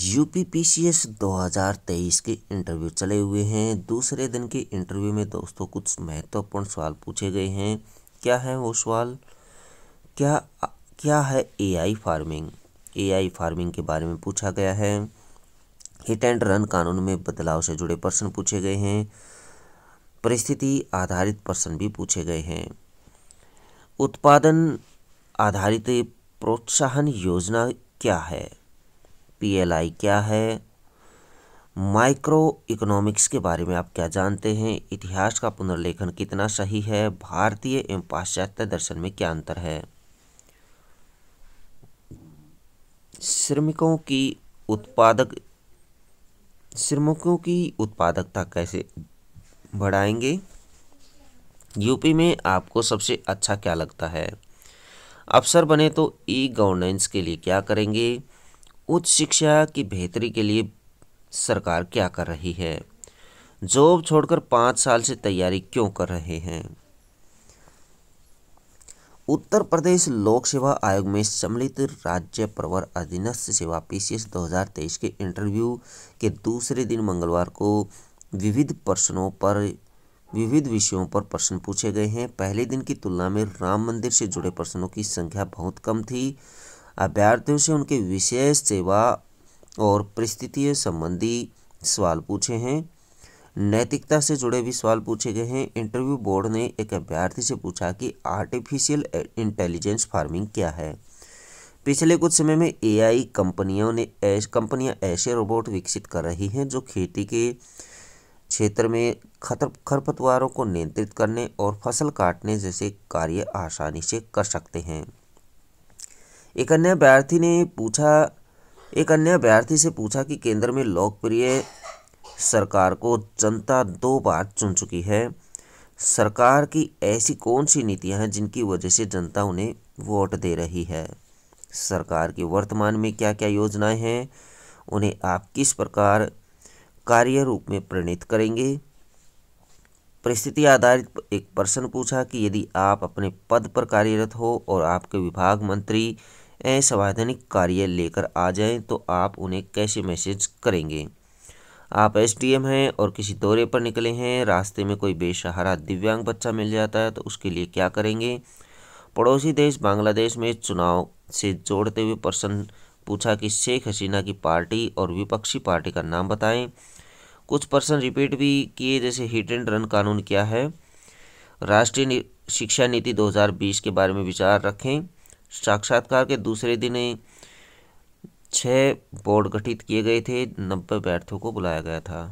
you P P C S दो हज़ार तेईस के इंटरव्यू चले हुए हैं दूसरे दिन के इंटरव्यू में दोस्तों कुछ महत्वपूर्ण सवाल पूछे गए हैं क्या है वो सवाल क्या क्या है ए आई फार्मिंग ए आई फार्मिंग के बारे में पूछा गया है हिट एंड रन कानून में बदलाव से जुड़े प्रश्न पूछे गए हैं परिस्थिति आधारित प्रश्न भी पूछे गए हैं उत्पादन आधारित प्रोत्साहन योजना क्या है पीएलआई क्या है माइक्रो इकोनॉमिक्स के बारे में आप क्या जानते हैं इतिहास का पुनर्लेखन कितना सही है भारतीय एवं पाश्चात्य दर्शन में क्या अंतर है श्रमिकों की उत्पादक श्रमिकों की उत्पादकता कैसे बढ़ाएंगे यूपी में आपको सबसे अच्छा क्या लगता है अफसर बने तो ई गवर्नेंस के लिए क्या करेंगे उच्च शिक्षा की बेहतरी के लिए सरकार क्या कर रही है जॉब छोड़कर पाँच साल से तैयारी क्यों कर रहे हैं उत्तर प्रदेश लोक सेवा आयोग में सम्मिलित राज्य प्रवर अधीनस्थ सेवा पीसीएस 2023 के इंटरव्यू के दूसरे दिन मंगलवार को विविध प्रश्नों पर विविध विषयों पर प्रश्न पूछे गए हैं पहले दिन की तुलना में राम मंदिर से जुड़े प्रश्नों की संख्या बहुत कम थी अभ्यर्थियों से उनके विशेष सेवा और परिस्थिति संबंधी सवाल पूछे हैं नैतिकता से जुड़े भी सवाल पूछे गए हैं इंटरव्यू बोर्ड ने एक अभ्यर्थी से पूछा कि आर्टिफिशियल इंटेलिजेंस फार्मिंग क्या है पिछले कुछ समय में एआई कंपनियों ने ऐस कंपनियां ऐसे रोबोट विकसित कर रही हैं जो खेती के क्षेत्र में खतर खरपतवारों को नियंत्रित करने और फसल काटने जैसे कार्य आसानी से कर सकते हैं एक अन्य अभ्यार्थी ने पूछा एक अन्य अभ्यार्थी से पूछा कि केंद्र में लोकप्रिय सरकार को जनता दो बार चुन चुकी है सरकार की ऐसी कौन सी नीतियां हैं जिनकी वजह से जनता उन्हें वोट दे रही है सरकार की वर्तमान में क्या क्या योजनाएं हैं उन्हें आप किस प्रकार कार्य रूप में प्रणीत करेंगे परिस्थिति आधारित एक प्रश्न पूछा कि यदि आप अपने पद पर कार्यरत हो और आपके विभाग मंत्री असंवैधानिक कार्य लेकर आ जाएं तो आप उन्हें कैसे मैसेज करेंगे आप एस हैं और किसी दौरे पर निकले हैं रास्ते में कोई बेसहारा दिव्यांग बच्चा मिल जाता है तो उसके लिए क्या करेंगे पड़ोसी देश बांग्लादेश में चुनाव से जोड़ते हुए प्रश्न पूछा कि शेख हसीना की पार्टी और विपक्षी पार्टी का नाम बताएं कुछ प्रश्न रिपीट भी किए जैसे हिट एंड रन कानून क्या है राष्ट्रीय शिक्षा नीति 2020 के बारे में विचार रखें साक्षात्कार के दूसरे दिन ही छः बोर्ड गठित किए गए थे नब्बे बैठकों को बुलाया गया था